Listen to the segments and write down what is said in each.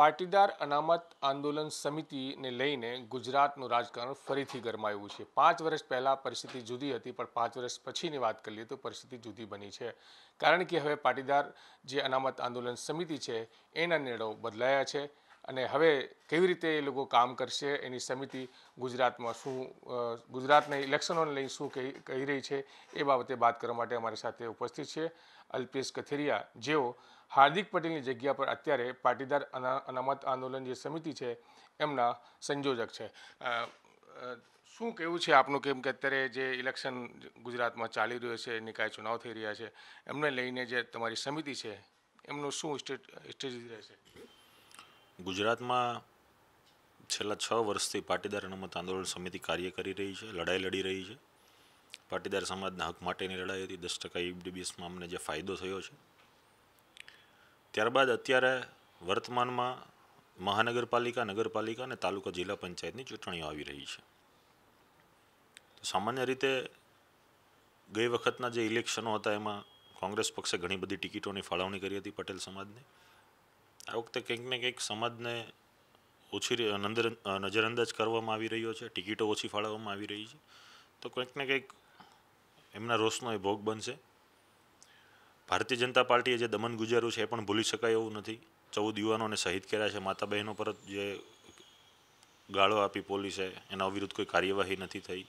પાટીદાર અનામત આંદોલન સમિતિને લઈને ગુજરાતનું રાજકારણ ફરીથી ગરમાયું છે પાંચ વર્ષ પહેલાં પરિસ્થિતિ જુદી હતી પણ પાંચ વર્ષ પછીની વાત કરીએ તો પરિસ્થિતિ જુદી બની છે કારણ કે હવે પાટીદાર જે અનામત આંદોલન સમિતિ છે એના નિર્ણયો બદલાયા છે અને હવે કેવી રીતે એ લોકો કામ કરશે એની સમિતિ ગુજરાતમાં શું ગુજરાતના ઇલેક્શનોને લઈને શું કહી રહી છે એ બાબતે વાત કરવા માટે અમારી સાથે ઉપસ્થિત છે અલ્પેશ કથેરિયા જેઓ હાર્દિક પટેલની જગ્યા પર અત્યારે પાટીદાર અનામત આંદોલન જે સમિતિ છે એમના સંયોજક છે શું કહેવું છે આપનું કેમ કે અત્યારે જે ઇલેક્શન ગુજરાતમાં ચાલી રહ્યું છે નિકાય ચુનાવ થઈ રહ્યા છે એમને લઈને જે તમારી સમિતિ છે એમનું શું સ્ટ્રેટેજી રહેશે ગુજરાતમાં છેલ્લા છ વર્ષથી પાટીદાર અનામત આંદોલન સમિતિ કાર્ય કરી રહી છે લડાઈ લડી રહી છે પાટીદાર સમાજના હક માટેની લડાઈ હતી દસ ટકા ઈબીડીબીએસમાં અમને જે ફાયદો થયો છે ત્યારબાદ અત્યારે વર્તમાનમાં મહાનગરપાલિકા નગરપાલિકા અને તાલુકા જિલ્લા પંચાયતની ચૂંટણીઓ આવી રહી છે સામાન્ય રીતે ગઈ વખતના જે ઇલેક્શનો હતા એમાં કોંગ્રેસ પક્ષે ઘણી બધી ટિકિટોની ફાળવણી કરી હતી પટેલ સમાજને આ વખતે કંઈક ને કંઈક સમાજને ઓછી નંદર નજરઅંદાજ કરવામાં આવી રહ્યો છે ટિકિટો ઓછી ફાળવવામાં આવી રહી છે તો કંઈક ને કંઈક એમના રોષનો એ ભોગ બનશે ભારતીય જનતા પાર્ટીએ જે દમન ગુજાર્યું છે એ પણ ભૂલી શકાય એવું નથી ચૌદ યુવાનોને શહીદ કર્યા છે માતા બહેનો પર જે ગાળો આપી પોલીસે એના વિરુદ્ધ કોઈ કાર્યવાહી નથી થઈ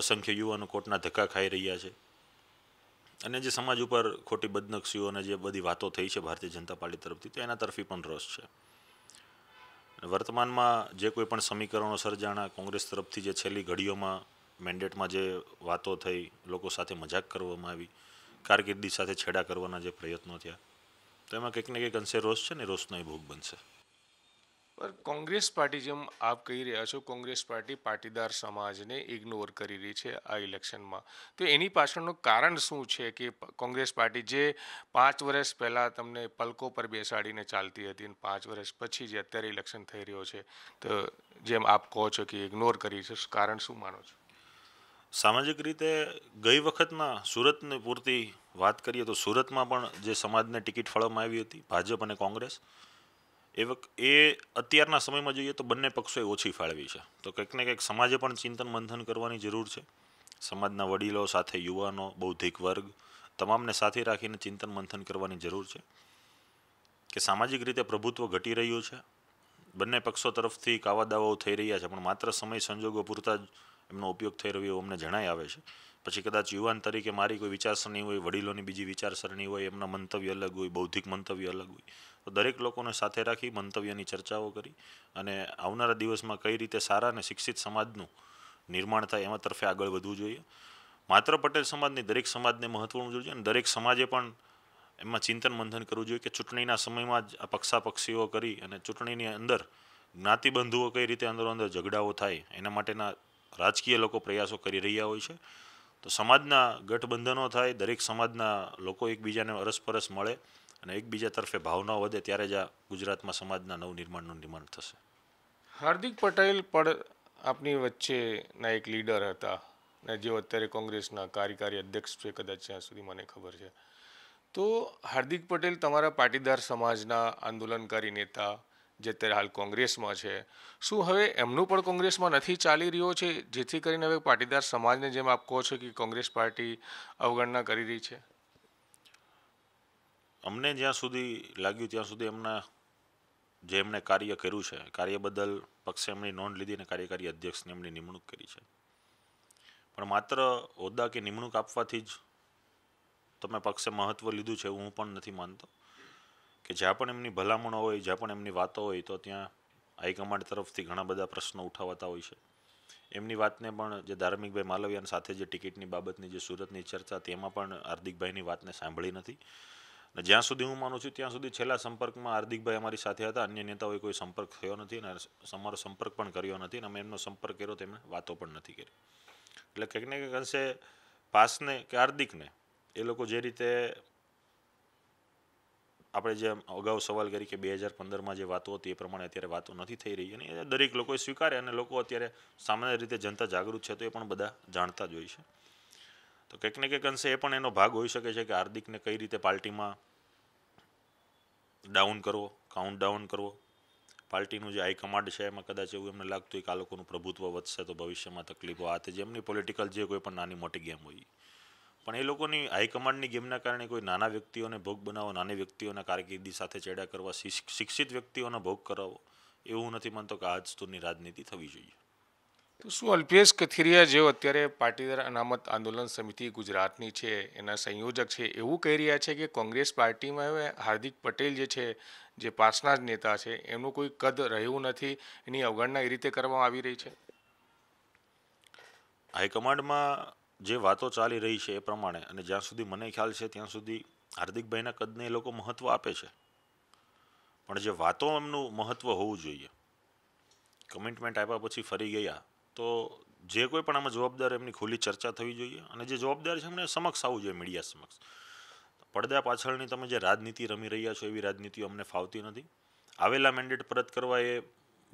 અસંખ્ય યુવાનો કોર્ટના ધક્કા ખાઈ રહ્યા છે અને જે સમાજ ઉપર ખોટી બદનક્ષીઓ અને જે બધી વાતો થઈ છે ભારતીય જનતા પાર્ટી તરફથી તો એના તરફી પણ રસ છે વર્તમાનમાં જે કોઈ પણ સમીકરણો સર્જાણા કોંગ્રેસ તરફથી જે છેલ્લી ઘડીઓમાં મેન્ડેટમાં જે વાતો થઈ લોકો સાથે મજાક કરવામાં આવી કારકિર્દી સાથે છેડા કરવાના જે પ્રયત્નો થયા તો એમાં કંઈક ને કંઈક અંશે રોષ છે ને રોષનો એ ભોગ બનશે પણ કોંગ્રેસ પાર્ટી જેમ આપ કહી રહ્યા છો કોંગ્રેસ પાર્ટી પાટીદાર સમાજને ઇગ્નોર કરી રહી છે આ ઇલેક્શનમાં તો એની પાછળનું કારણ શું છે કે કોંગ્રેસ પાર્ટી જે પાંચ વર્ષ પહેલાં તમને પલકો પર બેસાડીને ચાલતી હતી અને પાંચ વર્ષ પછી જે અત્યારે ઇલેક્શન થઈ રહ્યો છે તો જેમ આપ કહો છો કે ઇગ્નોર કરી છે કારણ શું માનો છો સામાજિક રીતે ગઈ વખતના સુરતની પૂરતી વાત કરીએ તો સુરતમાં પણ જે સમાજને ટિકિટ ફાળવવામાં આવી હતી ભાજપ અને કોંગ્રેસ એ વખત એ અત્યારના સમયમાં જોઈએ તો બંને પક્ષોએ ઓછી ફાળવી છે તો કંઈક ને કંઈક સમાજે પણ ચિંતન મંથન કરવાની જરૂર છે સમાજના વડીલો સાથે યુવાનો બૌદ્ધિક વર્ગ તમામને સાથે રાખીને ચિંતન મંથન કરવાની જરૂર છે કે સામાજિક રીતે પ્રભુત્વ ઘટી રહ્યું છે બંને પક્ષો તરફથી કાવાદાવાઓ થઈ રહ્યા છે પણ માત્ર સમય સંજોગો પૂરતા જ એમનો ઉપયોગ થઈ રહ્યો એવું અમને જણાઈ આવે છે પછી કદાચ યુવાન તરીકે મારી કોઈ વિચારસરણી હોય વડીલોની બીજી વિચારસરણી હોય એમના મંતવ્ય અલગ હોય બૌદ્ધિક મંતવ્ય અલગ હોય તો દરેક લોકોને સાથે રાખી મંતવ્યની ચર્ચાઓ કરી અને આવનારા દિવસમાં કઈ રીતે સારા અને શિક્ષિત સમાજનું નિર્માણ થાય એમાં તરફે આગળ વધવું જોઈએ માત્ર પટેલ સમાજની દરેક સમાજને મહત્વનું જોઈએ અને દરેક સમાજે પણ એમાં ચિંતન મંથન કરવું જોઈએ કે ચૂંટણીના સમયમાં જ આ પક્ષાપક્ષીઓ કરી અને ચૂંટણીની અંદર જ્ઞાતિબંધુઓ કઈ રીતે અંદરો અંદર ઝઘડાઓ થાય એના માટેના રાજકીય લોકો પ્રયાસો કરી રહ્યા હોય છે તો સમાજના ગઠબંધનો થાય દરેક સમાજના લોકો એકબીજાને અરસપરસ મળે અને એકબીજા તરફે ભાવના વધે ત્યારે જ આ ગુજરાતમાં સમાજના નવનિર્માણનું નિર્માણ થશે હાર્દિક પટેલ પણ આપની વચ્ચેના એક લીડર હતા ને જેઓ અત્યારે કોંગ્રેસના કાર્યકારી અધ્યક્ષ છે કદાચ ત્યાં સુધી મને ખબર છે તો હાર્દિક પટેલ તમારા પાટીદાર સમાજના આંદોલનકારી નેતા જે અત્યારે હાલ કોંગ્રેસમાં છે શું હવે એમનું પણ કોંગ્રેસમાં નથી ચાલી રહ્યો છે જેથી કરીને હવે પાટીદાર સમાજને જેમ આપ કહો છો કે કોંગ્રેસ પાર્ટી અવગણના કરી રહી છે અમને જ્યાં સુધી લાગ્યું ત્યાં સુધી એમના જે એમણે કાર્ય કર્યું છે કાર્ય બદલ પક્ષે એમની નોંધ લીધી અને કાર્યકારી અધ્યક્ષની એમની નિમણૂક કરી છે પણ માત્ર હોદ્દા કે નિમણૂક આપવાથી જ તમે પક્ષે મહત્ત્વ લીધું છે એવું હું પણ નથી માનતો કે જ્યાં પણ એમની ભલામણો હોય જ્યાં પણ એમની વાતો હોય તો ત્યાં હાઈકમાન્ડ તરફથી ઘણા બધા પ્રશ્નો ઉઠાવાતા હોય છે એમની વાતને પણ જે ધાર્મિકભાઈ માલવિયાની સાથે જે ટિકિટની બાબતની જે સુરતની ચર્ચા તેમાં પણ હાર્દિકભાઈની વાતને સાંભળી નથી અને જ્યાં સુધી હું માનું છું ત્યાં સુધી છેલ્લા સંપર્કમાં હાર્દિકભાઈ અમારી સાથે હતા અન્ય નેતાઓએ કોઈ સંપર્ક થયો નથી અને અમારો સંપર્ક પણ કર્યો નથી અને અમે એમનો સંપર્ક કર્યો તેમણે વાતો પણ નથી કરી એટલે કંઈક ને કંઈક અંશે પાસને કે હાર્દિકને એ લોકો જે રીતે આપણે જેમ અગાઉ સવાલ કરી કે બે હજાર પંદરમાં જે વાતો હતી એ પ્રમાણે અત્યારે વાતો નથી થઈ રહી અને એ દરેક લોકોએ સ્વીકારે અને લોકો અત્યારે સામાન્ય રીતે જનતા જાગૃત છે તો એ પણ બધા જાણતા જ હોય છે તો કંઈક ને કંઈક અંશે એ પણ એનો ભાગ હોઈ શકે છે કે હાર્દિકને કઈ રીતે પાર્ટીમાં ડાઉન કરવો કાઉન્ટ ડાઉન કરવો પાર્ટીનું જે હાઈકમાન્ડ છે એમાં કદાચ એવું એમને લાગતું હોય કે આ લોકોનું પ્રભુત્વ વધશે તો ભવિષ્યમાં તકલીફો આ તે જેમની પોલિટિકલ જે કોઈ પણ નાની મોટી ગેમ હોય પણ એ લોકોની હાઈકમાન્ડની ગેમના કારણે કોઈ નાના વ્યક્તિઓને ભોગ બનાવો નાની વ્યક્તિઓના કારકિર્દી સાથે ચેડા કરવા શિક્ષિત વ્યક્તિઓનો ભોગ કરાવો એવું નથી માનતો કે આજ જ સ્તરની રાજનીતિ થવી જોઈએ તો શું અલ્પેશ કથિરિયા જેઓ અત્યારે પાટીદાર અનામત આંદોલન સમિતિ ગુજરાતની છે એના સંયોજક છે એવું કહી રહ્યા છે કે કોંગ્રેસ પાર્ટીમાં હવે હાર્દિક પટેલ જે છે જે પાસના જ નેતા છે એમનું કોઈ કદ રહ્યું નથી એની અવગણના એ રીતે કરવામાં આવી રહી છે હાઈકમાન્ડમાં જે વાતો ચાલી રહી છે એ પ્રમાણે અને જ્યાં સુધી મને ખ્યાલ છે ત્યાં સુધી હાર્દિકભાઈના કદને એ લોકો મહત્ત્વ આપે છે પણ જે વાતો એમનું મહત્ત્વ હોવું જોઈએ કમિટમેન્ટ આપ્યા પછી ફરી ગયા તો જે કોઈ પણ આમાં જવાબદાર એમની ખુલ્લી ચર્ચા થવી જોઈએ અને જે જવાબદાર છે એમને સમક્ષ આવવું જોઈએ મીડિયા સમક્ષ પડદા પાછળની તમે જે રાજનીતિ રમી રહ્યા છો એવી રાજનીતિ અમને ફાવતી નથી આવેલા મેન્ડેટ પરત કરવા એ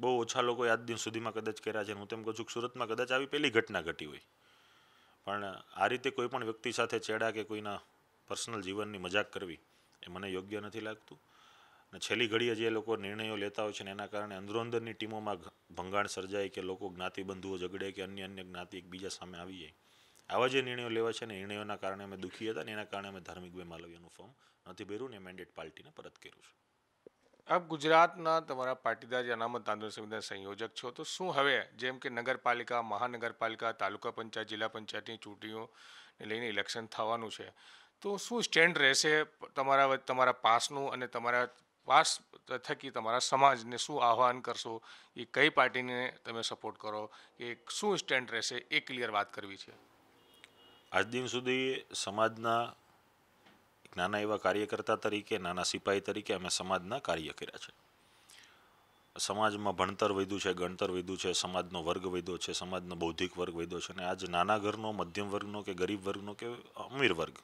બહુ ઓછા લોકો આજ દિન સુધીમાં કદાચ કર્યા છે હું તેમ કહું છું સુરતમાં કદાચ આવી પહેલી ઘટના ઘટી હોય પણ આ રીતે કોઈ પણ વ્યક્તિ સાથે ચેડા કે કોઈના પર્સનલ જીવનની મજાક કરવી એ મને યોગ્ય નથી લાગતું અને છેલ્લી ઘડીએ જે લોકો નિર્ણયો લેતા હોય છે ને એના કારણે અંદરોઅંદરની ટીમોમાં ભંગાણ સર્જાય કે લોકો જ્ઞાતિબંધુઓ ઝઘડે કે અન્ય અન્ય જ્ઞાતિ એકબીજા સામે આવી જાય આવા જે નિર્ણયો લેવા છે ને નિર્ણયોના કારણે અમે દુઃખી હતા ને એના કારણે અમે ધાર્મિક બે માલવ્યનું ફોર્મ નથી ભર્યું ને મેન્ડેટ પાર્ટીને પરત કર્યું છે આપ ગુજરાતના તમારા પાટીદાર અનામત આંદોલન સમિતિના સંયોજક છો તો શું હવે જેમ કે નગરપાલિકા મહાનગરપાલિકા તાલુકા પંચાયત જિલ્લા પંચાયતની ચૂંટણીઓને લઈને ઇલેક્શન થવાનું છે તો શું સ્ટેન્ડ રહેશે તમારા તમારા પાસનું અને તમારા પાસ થકી તમારા સમાજને શું આહ્વાન કરશો એ કઈ પાર્ટીને તમે સપોર્ટ કરો કે શું સ્ટેન્ડ રહેશે એ ક્લિયર વાત કરવી છે આજ દિન સુધી સમાજના નાના એવા કાર્યકર્તા તરીકે નાના સિપાહી તરીકે અમે સમાજના કાર્ય કર્યા છે સમાજમાં ભણતર વધ્યું છે ગણતર વધ્યું છે સમાજનો વર્ગ વધ્યો છે સમાજનો બૌદ્ધિક વર્ગ વધ્યો છે અને આજ નાના ઘરનો મધ્યમ વર્ગનો કે ગરીબ વર્ગનો કે અમીર વર્ગ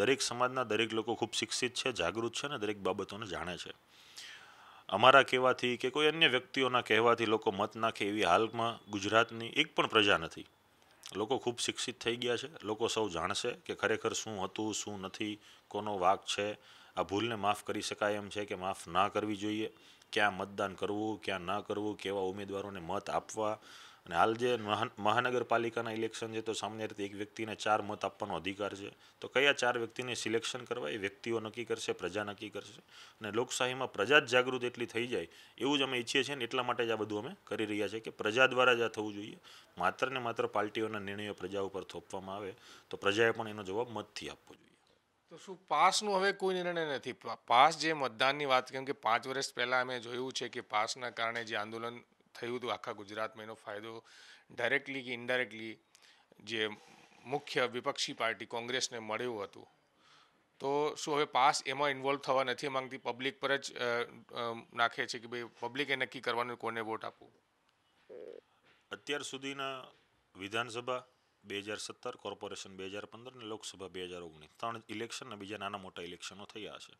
દરેક સમાજના દરેક લોકો ખૂબ શિક્ષિત છે જાગૃત છે અને દરેક બાબતોને જાણે છે અમારા કહેવાથી કે કોઈ અન્ય વ્યક્તિઓના કહેવાથી લોકો મત નાખે એવી હાલમાં ગુજરાતની એક પણ પ્રજા નથી લોકો ખૂબ શિક્ષિત થઈ ગયા છે લોકો સૌ જાણશે કે ખરેખર શું હતું શું નથી કોનો વાક છે આ ભૂલને માફ કરી શકાય એમ છે કે માફ ના કરવી જોઈએ ક્યાં મતદાન કરવું ક્યાં ન કરવું કેવા ઉમેદવારોને મત આપવા અને હાલ જે મહાનગરપાલિકાના ઇલેક્શન છે તો સામાન્ય રીતે એક વ્યક્તિને ચાર મત આપવાનો અધિકાર છે તો કયા ચાર વ્યક્તિને સિલેક્શન કરવા એ વ્યક્તિઓ નક્કી કરશે પ્રજા નક્કી કરશે અને લોકશાહીમાં પ્રજા જ જાગૃત એટલી થઈ જાય એવું જ અમે ઈચ્છીએ છીએ ને એટલા માટે જ આ બધું અમે કરી રહ્યા છીએ કે પ્રજા દ્વારા જ આ થવું જોઈએ માત્ર ને માત્ર પાર્ટીઓના નિર્ણયો પ્રજા ઉપર થોપવામાં આવે તો પ્રજાએ પણ એનો જવાબ મતથી આપવો જોઈએ તો શું પાસનું હવે કોઈ નિર્ણય નથી પાસ જે મતદાનની વાત કેમ કે પાંચ વર્ષ પહેલાં અમે જોયું છે કે પાસના કારણે જે આંદોલન થયું હતું આખા ગુજરાતમાં એનો ફાયદો ડાયરેક્ટલી કે ઇનડાયરેક્ટલી જે મુખ્ય વિપક્ષી પાર્ટી કોંગ્રેસને મળ્યું હતું તો શું હવે પાસ એમાં ઇન્વોલ્વ થવા નથી માંગતી પબ્લિક પર જ નાખે છે કે ભાઈ પબ્લિકે નક્કી કરવાનું કોને વોટ આપવું અત્યાર સુધીના વિધાનસભા બે હજાર સત્તર કોર્પોરેશન બે હજાર પંદર ને લોકસભા બે હજાર ઓગણીસ ત્રણ ઇલેક્શન ને બીજા નાના મોટા ઇલેક્શનો થયા છે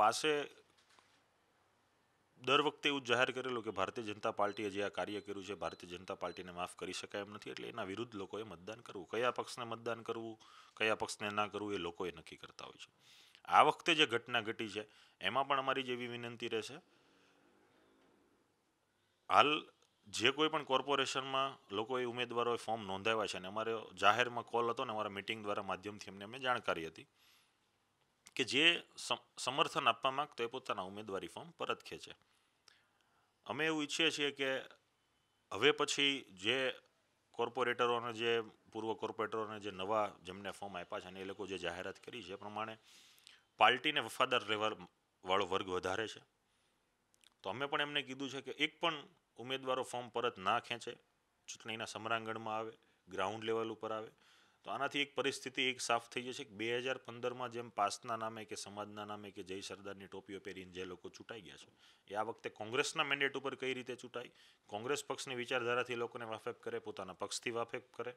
પાસે દર વખતે એવું જાહેર કરેલું કે ભારતીય જનતા પાર્ટીએ જે આ કાર્ય કર્યું છે ભારતીય જનતા પાર્ટીને માફ કરી શકાય એમ નથી એટલે એના વિરુદ્ધ લોકોએ મતદાન કરવું કયા પક્ષને મતદાન કરવું કયા પક્ષને ના કરવું એ લોકોએ નક્કી કરતા હોય છે આ વખતે જે ઘટના ઘટી છે એમાં પણ અમારી જેવી વિનંતી રહેશે હાલ જે કોઈ પણ કોર્પોરેશનમાં લોકોએ ઉમેદવારોએ ફોર્મ નોંધાવ્યા છે અને અમારે જાહેરમાં કોલ હતો ને અમારા મિટિંગ દ્વારા માધ્યમથી અમને અમે જાણકારી હતી કે જે સમર્થન આપવા માંગતો એ પોતાના ઉમેદવારી ફોર્મ પરત ખેંચે અમે એવું ઈચ્છીએ છીએ કે હવે પછી જે કોર્પોરેટરોને જે પૂર્વ કોર્પોરેટરોને જે નવા જેમને ફોર્મ આપ્યા છે અને એ લોકો જે જાહેરાત કરી છે એ પ્રમાણે પાર્ટીને વફાદાર રહેવા વાળો વર્ગ વધારે છે તો અમે પણ એમને કીધું છે કે એક પણ ઉમેદવારો ફોર્મ પરત ના ખેંચે ચૂંટણીના સમરાંગણમાં આવે ગ્રાઉન્ડ લેવલ ઉપર આવે તો આનાથી એક પરિસ્થિતિ એક સાફ થઈ જશે કે બે હજાર પંદરમાં જેમ પાસના નામે કે સમાજના નામે કે જય સરદારની ટોપીઓ પહેરીને જે લોકો ચૂંટાઈ ગયા છે એ આ વખતે કોંગ્રેસના મેન્ડેટ ઉપર કઈ રીતે ચૂંટાય કોંગ્રેસ પક્ષની વિચારધારાથી લોકોને વાફેફ કરે પોતાના પક્ષથી વાફેફ કરે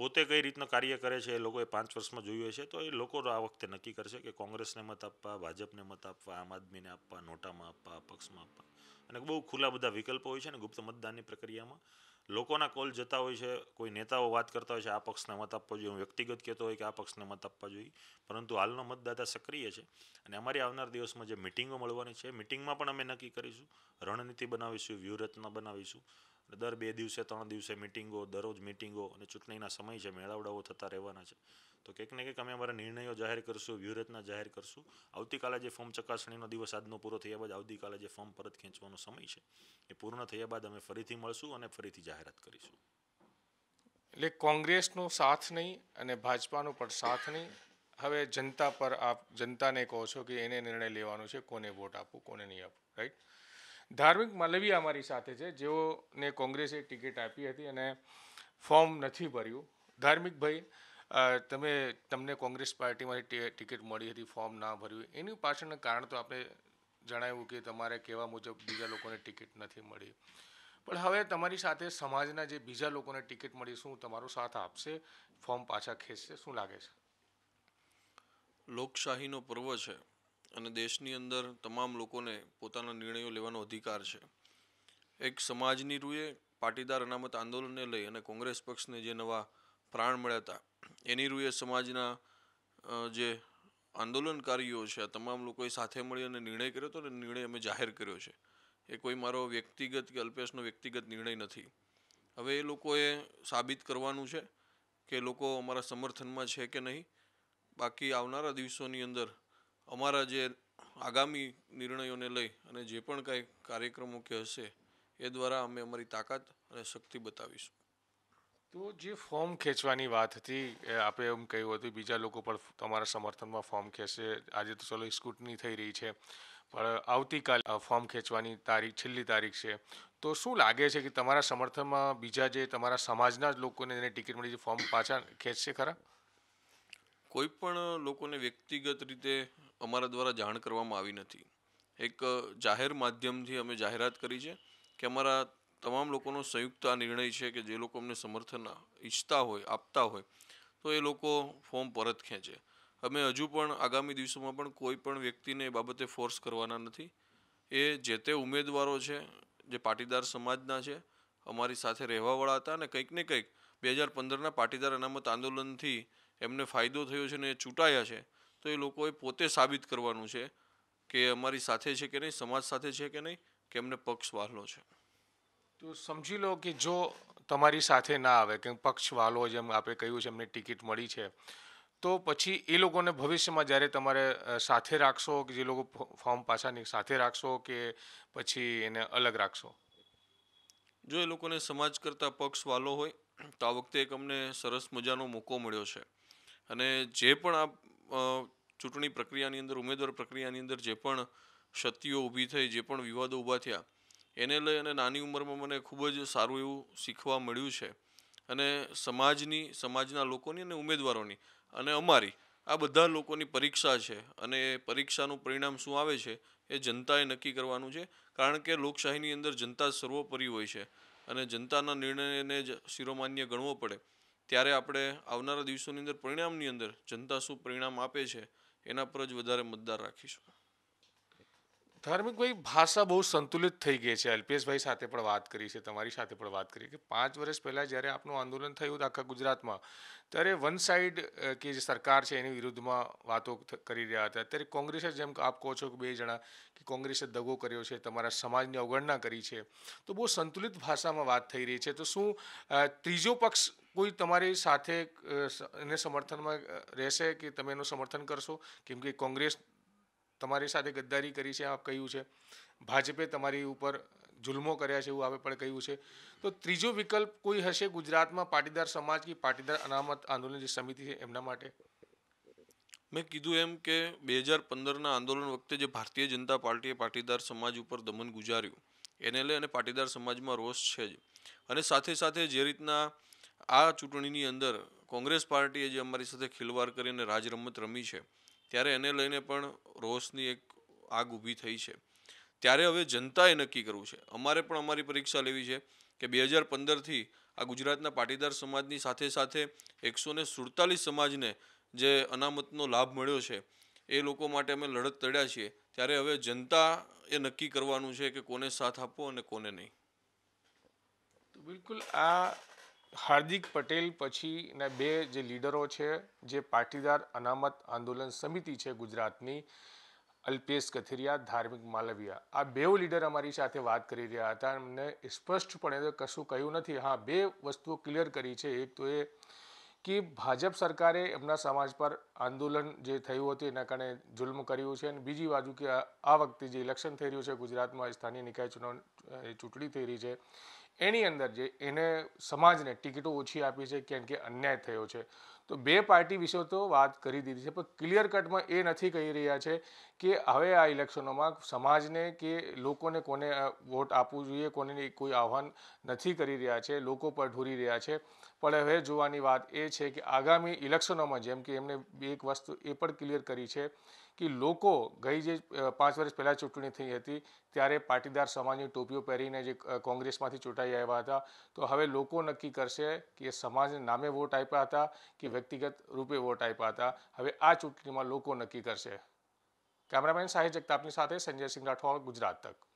પોતે કઈ રીતનું કાર્ય કરે છે એ લોકોએ પાંચ વર્ષમાં જોયું હશે તો એ લોકો આ વખતે નક્કી કરશે કે કોંગ્રેસને મત આપવા ભાજપને મત આપવા આમ આદમીને આપવા નોટામાં આપવા પક્ષમાં આપવા અને બહુ ખુલ્લા બધા વિકલ્પો હોય છે ને ગુપ્ત મતદાનની પ્રક્રિયામાં લોકોના કોલ જતા હોય છે કોઈ નેતાઓ વાત કરતા હોય છે આ પક્ષને મત આપવો જોઈએ હું વ્યક્તિગત કહેતો હોય કે આ પક્ષને મત આપવા જોઈએ પરંતુ હાલનો મતદાતા સક્રિય છે અને અમારી આવનાર દિવસમાં જે મિટિંગો મળવાની છે મિટિંગમાં પણ અમે નક્કી કરીશું રણનીતિ બનાવીશું વ્યૂહરચના બનાવીશું એટલે દર બે દિવસે ત્રણ દિવસે મિટિંગો દરરોજ મિટિંગો અને ચૂંટણીના સમય છે મેળાવડાઓ થતા રહેવાના છે તો કંઈક ને કંઈક અમે અમારા નિર્ણયો જાહેર કરશું વ્યૂહરચના જાહેર કરશું આવતીકાલે જે ફોર્મ ચકાસણીનો દિવસ આજનો પૂરો થયા બાદ આવતીકાલે જે ફોર્મ પરત ખેંચવાનો સમય છે એ પૂર્ણ થયા બાદ અમે ફરીથી મળશું અને ફરીથી જાહેરાત કરીશું એટલે કોંગ્રેસનો સાથ નહીં અને ભાજપાનો પણ સાથ નહીં હવે જનતા પર આપ જનતાને કહો છો કે એને નિર્ણય લેવાનો છે કોને વોટ આપવું કોને નહીં આપવું રાઈટ ધાર્મિક માલવીયા અમારી સાથે છે જેઓને કોંગ્રેસે ટિકિટ આપી હતી અને ફોર્મ નથી ભર્યું ધાર્મિક ભાઈ તમે તમને કોંગ્રેસ પાર્ટીમાંથી ટિકિટ મળી હતી ફોર્મ ના ભર્યું એની પાછળનું કારણ તો આપણે જણાવ્યું કે તમારે કહેવા મુજબ બીજા લોકોને ટિકિટ નથી મળી પણ હવે તમારી સાથે સમાજના જે બીજા લોકોને ટિકિટ મળી શું તમારો સાથ આપશે ફોર્મ પાછા ખેંચશે શું લાગે છે લોકશાહીનો પર્વ છે અને દેશની અંદર તમામ લોકોને પોતાના નિર્ણયો લેવાનો અધિકાર છે એક સમાજની રૂએ પાટીદાર અનામત આંદોલનને લઈ અને કોંગ્રેસ પક્ષને જે નવા પ્રાણ મળ્યા હતા એની રૂએ સમાજના જે આંદોલનકારીઓ છે આ તમામ લોકોએ સાથે મળી અને નિર્ણય કર્યો હતો અને નિર્ણય અમે જાહેર કર્યો છે એ કોઈ મારો વ્યક્તિગત કે અલ્પેશનો વ્યક્તિગત નિર્ણય નથી હવે એ લોકોએ સાબિત કરવાનું છે કે લોકો અમારા સમર્થનમાં છે કે નહીં બાકી આવનારા દિવસોની અંદર અમારા જે આગામી નિર્ણયોને લઈ અને જે પણ કાંઈ કાર્યક્રમો કે હશે એ દ્વારા અમે અમારી તાકાત અને શક્તિ બતાવીશું તો જે ફોર્મ ખેંચવાની વાત હતી આપણે એમ કહ્યું હતું બીજા લોકો પણ તમારા સમર્થનમાં ફોર્મ ખેંચશે આજે તો ચલો સ્કૂટની થઈ રહી છે પણ આવતીકાલે ફોર્મ ખેંચવાની તારીખ છેલ્લી તારીખ છે તો શું લાગે છે કે તમારા સમર્થનમાં બીજા જે તમારા સમાજના જ લોકોને એને ટિકિટ મળી છે ફોર્મ પાછા ખેંચશે ખરા કોઈ પણ લોકોને વ્યક્તિગત રીતે અમારા દ્વારા જાણ કરવામાં આવી નથી એક જાહેર માધ્યમથી અમે જાહેરાત કરી છે કે અમારા તમામ લોકોનો સંયુક્ત આ નિર્ણય છે કે જે લોકો અમને સમર્થન ઈચ્છતા હોય આપતા હોય તો એ લોકો ફોર્મ પરત ખેંચે અમે હજુ પણ આગામી દિવસોમાં પણ કોઈ પણ વ્યક્તિને એ બાબતે ફોર્સ કરવાના નથી એ જે તે ઉમેદવારો છે જે પાટીદાર સમાજના છે અમારી સાથે રહેવાવાળા હતા અને કંઈક ને કંઈક બે હજાર પંદરના પાટીદાર અનામત આંદોલનથી એમને ફાયદો થયો છે ને એ ચૂંટાયા છે તો એ લોકોએ પોતે સાબિત કરવાનું છે કે અમારી સાથે છે કે નહીં સમાજ સાથે છે કે નહીં કે એમને પક્ષ વહાલો છે તો સમજી લો કે જો તમારી સાથે ના આવે કે પક્ષ વાલો જેમ આપણે કહ્યું છે એમને ટિકિટ મળી છે તો પછી એ લોકોને ભવિષ્યમાં જ્યારે તમારે સાથે રાખશો કે જે લોકો ફોર્મ પાછાની સાથે રાખશો કે પછી એને અલગ રાખશો જો એ લોકોને સમાજ કરતાં પક્ષ વાલો હોય તો આ વખતે એક અમને સરસ મજાનો મોકો મળ્યો છે અને જે પણ આ ચૂંટણી પ્રક્રિયાની અંદર ઉમેદવાર પ્રક્રિયાની અંદર જે પણ ક્ષતિઓ ઊભી થઈ જે પણ વિવાદો ઊભા થયા એને લઈ અને નાની ઉંમરમાં મને ખૂબ જ સારું એવું શીખવા મળ્યું છે અને સમાજની સમાજના લોકોની અને ઉમેદવારોની અને અમારી આ બધા લોકોની પરીક્ષા છે અને એ પરીક્ષાનું પરિણામ શું આવે છે એ જનતાએ નક્કી કરવાનું છે કારણ કે લોકશાહીની અંદર જનતા સર્વોપરી હોય છે અને જનતાના નિર્ણયને જ શિરોમાન્ય ગણવો પડે ત્યારે આપણે આવનારા દિવસોની અંદર પરિણામની અંદર જનતા શું પરિણામ આપે છે એના પર જ વધારે મતદાર રાખીશું ધાર્મિક ધાર્મિકભાઈ ભાષા બહુ સંતુલિત થઈ ગઈ છે અલ્પેશભાઈ સાથે પણ વાત કરી છે તમારી સાથે પણ વાત કરી કે પાંચ વર્ષ પહેલાં જ્યારે આપણું આંદોલન થયું આખા ગુજરાતમાં ત્યારે વન સાઈડ કે જે સરકાર છે એની વિરુદ્ધમાં વાતો કરી રહ્યા હતા ત્યારે કોંગ્રેસે જેમ આપ કહો છો કે બે જણા કે કોંગ્રેસે દગો કર્યો છે તમારા સમાજની અવગણના કરી છે તો બહુ સંતુલિત ભાષામાં વાત થઈ રહી છે તો શું ત્રીજો પક્ષ કોઈ તમારી સાથે એને સમર્થનમાં રહેશે કે તમે એનું સમર્થન કરશો કેમ કે કોંગ્રેસ તમારી સાથે ગદ્દારી કરી છે આ કહ્યું છે ભાજપે તમારી ઉપર જુલ્મો કર્યા છે એવું આવે પણ કહ્યું છે તો ત્રીજો વિકલ્પ કોઈ હશે ગુજરાતમાં પાટીદાર સમાજ કે પાટીદાર અનામત આંદોલન જે સમિતિ છે એમના માટે મેં કીધું એમ કે બે હજાર પંદરના આંદોલન વખતે જે ભારતીય જનતા પાર્ટીએ પાટીદાર સમાજ ઉપર દમન ગુજાર્યું એને લઈ અને પાટીદાર સમાજમાં રોષ છે જ અને સાથે સાથે જે રીતના આ ચૂંટણીની અંદર કોંગ્રેસ પાર્ટીએ જે અમારી સાથે ખિલવાડ કરીને રાજરમત રમી છે ત્યારે એને લઈને પણ રોષની એક આગ ઊભી થઈ છે ત્યારે હવે જનતાએ નક્કી કરવું છે અમારે પણ અમારી પરીક્ષા લેવી છે કે બે હજાર પંદરથી આ ગુજરાતના પાટીદાર સમાજની સાથે સાથે એકસો ને સુડતાલીસ સમાજને જે અનામતનો લાભ મળ્યો છે એ લોકો માટે અમે લડત તડ્યા છીએ ત્યારે હવે જનતા એ નક્કી કરવાનું છે કે કોને સાથ આપવો અને કોને નહીં બિલકુલ આ હાર્દિક પટેલ પછીના બે જે લીડરો છે જે પાટીદાર અનામત આંદોલન સમિતિ છે ગુજરાતની અલ્પેશ કથિરિયા ધાર્મિક માલવિયા આ બેવ લીડર અમારી સાથે વાત કરી રહ્યા હતા એમને સ્પષ્ટપણે કશું કહ્યું નથી હા બે વસ્તુઓ ક્લિયર કરી છે એક તો એ કે ભાજપ સરકારે એમના સમાજ પર આંદોલન જે થયું હતું એના કારણે જુલ્મ કર્યું છે અને બીજી બાજુ કે આ વખતે જે ઇલેક્શન થઈ રહ્યું છે ગુજરાતમાં સ્થાનિક નિકાય ચૂંટણી થઈ રહી છે એની અંદર જે એને સમાજને ટિકિટો ઓછી આપી છે કેમ કે અન્યાય થયો છે તો બે પાર્ટી વિશે તો વાત કરી દીધી છે પણ ક્લિયર કટમાં એ નથી કહી રહ્યા છે કે હવે આ ઇલેક્શનોમાં સમાજને કે લોકોને કોને વોટ આપવું જોઈએ કોને કોઈ આહવાન નથી કરી રહ્યા છે લોકો પર ઢોરી રહ્યા છે પણ હવે જોવાની વાત એ છે કે આગામી ઇલેક્શનોમાં જેમ કે એમને એક વસ્તુ એ પણ ક્લિયર કરી છે કે લોકો ગઈ જે પાંચ વર્ષ પહેલાં ચૂંટણી થઈ હતી ત્યારે પાટીદાર સમાજની ટોપીઓ પહેરીને જે કોંગ્રેસમાંથી ચૂંટાઈ આવ્યા હતા તો હવે લોકો નક્કી કરશે કે સમાજને નામે વોટ આપ્યા હતા કે વ્યક્તિગત રૂપે વોટ આપ્યા હતા હવે આ ચૂંટણીમાં લોકો નક્કી કરશે કેમેરામેન સાહિદ જગતાપની સાથે સંજય સિંહ રાઠોડ ગુજરાત તક